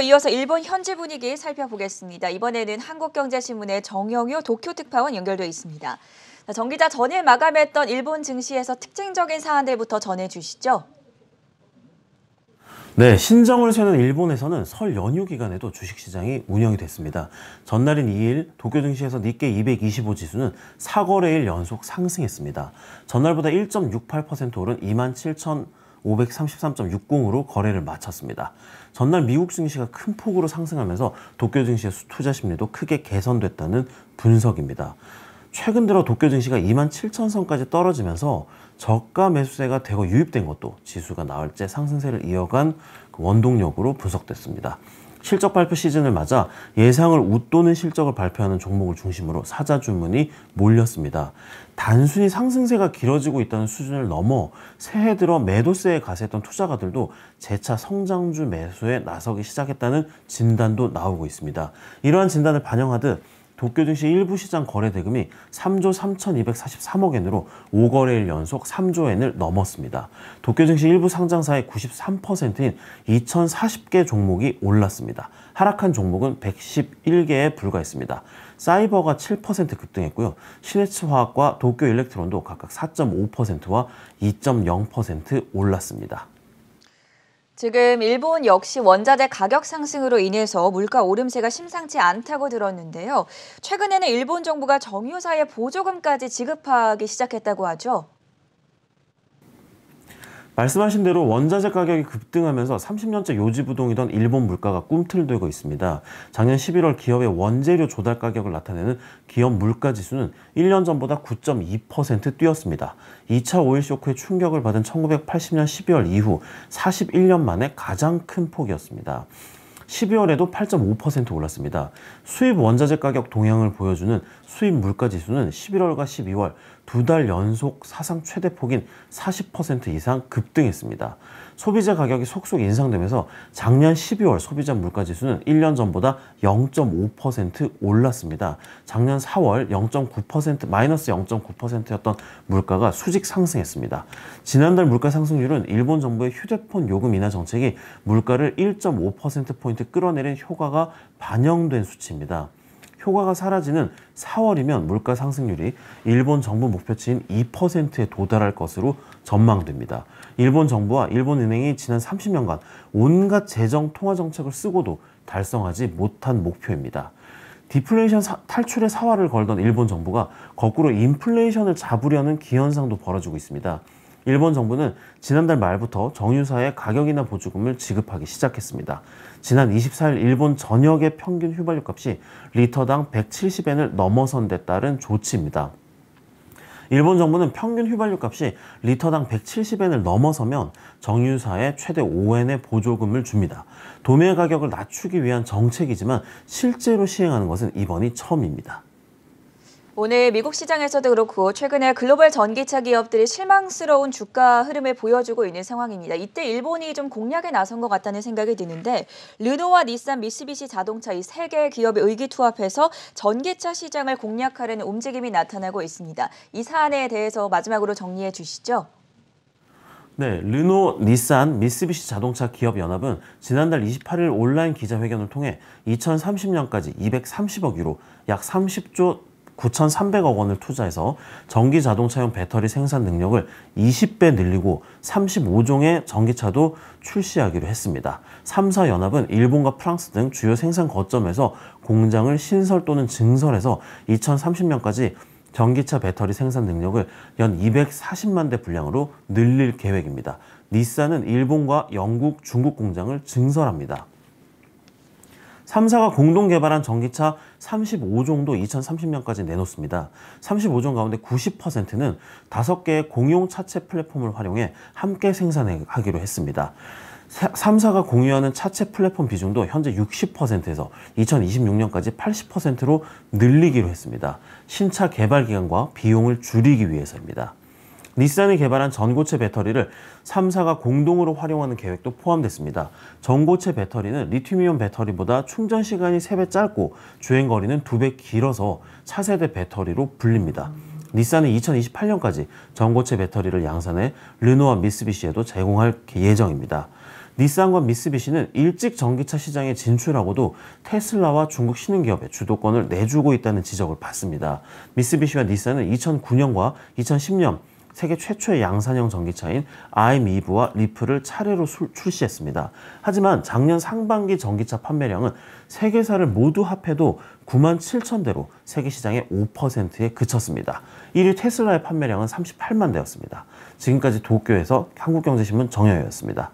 이어서 일본 현지 분위기 살펴보겠습니다. 이번에는 한국경제신문의 정영효 도쿄특파원 연결돼 있습니다. 정 기자 전일 마감했던 일본 증시에서 특징적인 사안들부터 전해주시죠. 네, 신정을 세는 일본에서는 설 연휴 기간에도 주식시장이 운영이 됐습니다. 전날인 2일 도쿄 증시에서 니케 225 지수는 사거래일 연속 상승했습니다. 전날보다 1.68% 오른 27,000 533.60으로 거래를 마쳤습니다. 전날 미국 증시가 큰 폭으로 상승하면서 도쿄 증시의 투자 심리도 크게 개선됐다는 분석입니다. 최근 들어 도쿄 증시가 2만 7천 선까지 떨어지면서 저가 매수세가 대거 유입된 것도 지수가 나흘째 상승세를 이어간 그 원동력으로 분석됐습니다. 실적 발표 시즌을 맞아 예상을 웃도는 실적을 발표하는 종목을 중심으로 사자 주문이 몰렸습니다. 단순히 상승세가 길어지고 있다는 수준을 넘어 새해 들어 매도세에 가세했던 투자가들도 재차 성장주 매수에 나서기 시작했다는 진단도 나오고 있습니다. 이러한 진단을 반영하듯 도쿄 증시 일부 시장 거래 대금이 3조 3,243억 엔으로 5거래일 연속 3조 엔을 넘었습니다. 도쿄 증시 일부 상장사의 93%인 2,040개 종목이 올랐습니다. 하락한 종목은 111개에 불과했습니다. 사이버가 7% 급등했고요. 시네츠화학과 도쿄 일렉트론도 각각 4.5%와 2.0% 올랐습니다. 지금 일본 역시 원자재 가격 상승으로 인해서 물가 오름세가 심상치 않다고 들었는데요. 최근에는 일본 정부가 정유사에 보조금까지 지급하기 시작했다고 하죠. 말씀하신 대로 원자재 가격이 급등하면서 30년째 요지부동이던 일본 물가가 꿈틀들고 있습니다. 작년 11월 기업의 원재료 조달 가격을 나타내는 기업 물가 지수는 1년 전보다 9.2% 뛰었습니다. 2차 오일 쇼크의 충격을 받은 1980년 12월 이후 41년 만에 가장 큰 폭이었습니다. 12월에도 8.5% 올랐습니다. 수입 원자재 가격 동향을 보여주는 수입 물가 지수는 11월과 12월 두 달 연속 사상 최대 폭인 40% 이상 급등했습니다. 소비자 가격이 속속 인상되면서 작년 12월 소비자 물가지수는 1년 전보다 0.5% 올랐습니다. 작년 4월 0.9% 마이너스 0.9%였던 물가가 수직 상승했습니다. 지난달 물가 상승률은 일본 정부의 휴대폰 요금 인하 정책이 물가를 1.5%포인트 끌어내린 효과가 반영된 수치입니다. 효과가 사라지는 4월이면 물가 상승률이 일본 정부 목표치인 2%에 도달할 것으로 전망됩니다. 일본 정부와 일본 은행이 지난 30년간 온갖 재정 통화 정책을 쓰고도 달성하지 못한 목표입니다. 디플레이션 사, 탈출의 사활을 걸던 일본 정부가 거꾸로 인플레이션을 잡으려는 기현상도 벌어지고 있습니다. 일본 정부는 지난달 말부터 정유사에 가격이나 보조금을 지급하기 시작했습니다. 지난 24일 일본 전역의 평균 휘발유 값이 리터당 170엔을 넘어선 데 따른 조치입니다. 일본 정부는 평균 휘발유 값이 리터당 170엔을 넘어서면 정유사에 최대 5엔의 보조금을 줍니다. 도매 가격을 낮추기 위한 정책이지만 실제로 시행하는 것은 이번이 처음입니다. 오늘 미국 시장에서도 그렇고 최근에 글로벌 전기차 기업들이 실망스러운 주가 흐름을 보여주고 있는 상황입니다. 이때 일본이 좀 공략에 나선 것 같다는 생각이 드는데 르노와 닛산, 미쓰비시 자동차 이 세 개의 기업이 의기투합해서 전기차 시장을 공략하려는 움직임이 나타나고 있습니다. 이 사안에 대해서 마지막으로 정리해 주시죠. 네, 르노, 닛산, 미쓰비시 자동차 기업 연합은 지난달 28일 온라인 기자회견을 통해 2030년까지 230억 유로 약 30조 9,300억 원을 투자해서 전기 자동차용 배터리 생산 능력을 20배 늘리고 35종의 전기차도 출시하기로 했습니다. 3사 연합은 일본과 프랑스 등 주요 생산 거점에서 공장을 신설 또는 증설해서 2030년까지 전기차 배터리 생산 능력을 연 240만 대 분량으로 늘릴 계획입니다. 닛산은 일본과 영국, 중국 공장을 증설합니다. 3사가 공동 개발한 전기차 35종도 2030년까지 내놓습니다. 35종 가운데 90%는 5개의 공용 차체 플랫폼을 활용해 함께 생산하기로 했습니다. 3사가 공유하는 차체 플랫폼 비중도 현재 60%에서 2026년까지 80%로 늘리기로 했습니다. 신차 개발 기간과 비용을 줄이기 위해서입니다. 닛산이 개발한 전고체 배터리를 3사가 공동으로 활용하는 계획도 포함됐습니다. 전고체 배터리는 리튬이온 배터리보다 충전 시간이 3배 짧고 주행 거리는 2배 길어서 차세대 배터리로 불립니다. 닛산은 2028년까지 전고체 배터리를 양산해 르노와 미쓰비시에도 제공할 예정입니다. 닛산과 미쓰비시는 일찍 전기차 시장에 진출하고도 테슬라와 중국 신흥기업의 주도권을 내주고 있다는 지적을 받습니다. 미쓰비시와 닛산은 2009년과 2010년 세계 최초의 양산형 전기차인 i 미부와 리프를 차례로 수, 출시했습니다. 하지만 작년 상반기 전기차 판매량은 세계사를 모두 합해도 9만 7천 대로 세계 시장의 5%에 그쳤습니다. 1위 테슬라의 판매량은 38만 대였습니다. 지금까지 도쿄에서 한국경제신문 정여였습니다.